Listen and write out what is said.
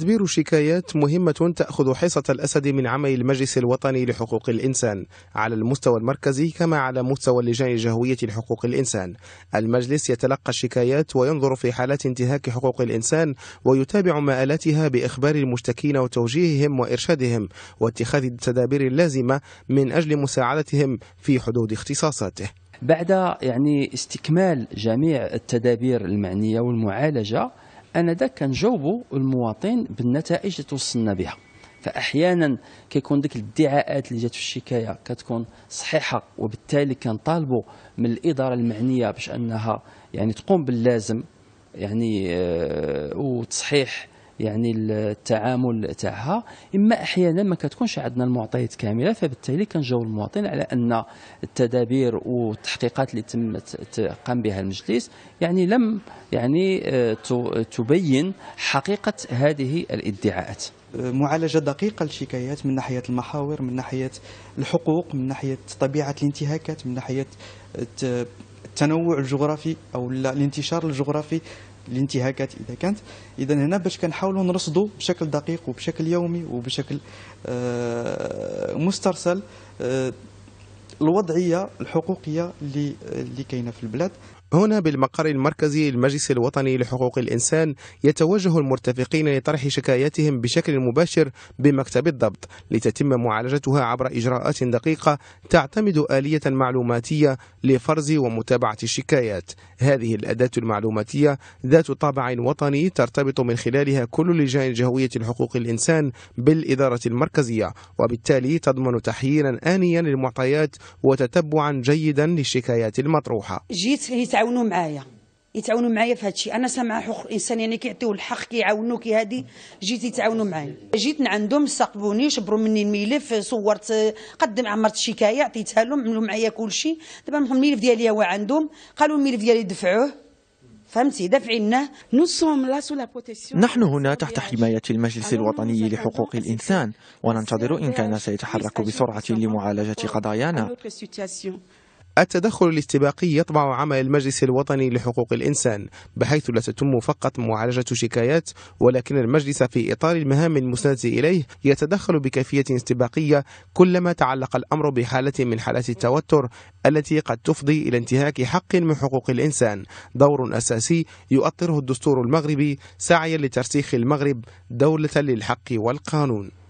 تدبير شكايات مهمة تأخذ حصة الأسد من عمل المجلس الوطني لحقوق الإنسان على المستوى المركزي كما على مستوى اللجان الجهوية لحقوق الإنسان. المجلس يتلقى الشكايات وينظر في حالات انتهاك حقوق الإنسان ويتابع مآلاتها بإخبار المشتكين وتوجيههم وإرشادهم واتخاذ التدابير اللازمة من أجل مساعدتهم في حدود اختصاصاته. بعد يعني استكمال جميع التدابير المعنية والمعالجة انذاك كنجاوبوا المواطن بالنتائج اللي توصلنا بها فاحيانا كيكون ديك الادعاءات اللي جات في الشكايه كتكون صحيحه وبالتالي كنطالبوا من الاداره المعنيه باش انها يعني تقوم باللازم يعني آه وتصحيح يعني التعامل تاعها اما احيانا ما كتكونش عندنا المعطيات كامله فبالتالي كنجاوب المواطن على ان التدابير والتحقيقات اللي تمت قام بها المجلس يعني لم يعني آه، تبين حقيقه هذه الادعاءات معالجه دقيقه للشكايات من ناحيه المحاور من ناحيه الحقوق من ناحيه طبيعه الانتهاكات من ناحيه التنوع الجغرافي او الانتشار الجغرافي الانتهاكات اذا كانت اذا هنا باش كنحاولوا نرصدوا بشكل دقيق وبشكل يومي وبشكل آه، مسترسل آه، الوضعيه الحقوقيه اللي اللي كاينه في البلاد هنا بالمقر المركزي للمجلس الوطني لحقوق الإنسان يتوجه المرتفقين لطرح شكاياتهم بشكل مباشر بمكتب الضبط لتتم معالجتها عبر إجراءات دقيقة تعتمد آلية معلوماتية لفرز ومتابعة الشكايات هذه الأداة المعلوماتية ذات طابع وطني ترتبط من خلالها كل لجان جهوية حقوق الإنسان بالإدارة المركزية وبالتالي تضمن تحيينا آنيا للمعطيات وتتبعا جيدا للشكايات المطروحة جيت يتعاونوا معايا يتعاونوا معايا في هادشي انا سامعه حقوق الانسان يعني كيعطيو الحق كيعاونوا كي هادي جيت يتعاونوا معايا جيت عندهم استقبلوني شبروا مني الملف صورت قدم عمرت شكايه عطيتها لهم عملوا معايا كلشي دابا الملف ديالي هو عندهم قالوا الملف ديالي دفعوه نحن هنا تحت حماية المجلس الوطني لحقوق الإنسان وننتظر إن كان سيتحرك بسرعة لمعالجة قضايانا التدخل الاستباقي يطبع عمل المجلس الوطني لحقوق الإنسان بحيث لا تتم فقط معالجة شكايات ولكن المجلس في إطار المهام المسندة إليه يتدخل بكيفية استباقية كلما تعلق الأمر بحالة من حالات التوتر التي قد تفضي إلى انتهاك حق من حقوق الإنسان دور أساسي يؤطره الدستور المغربي سعيا لترسيخ المغرب دولة للحق والقانون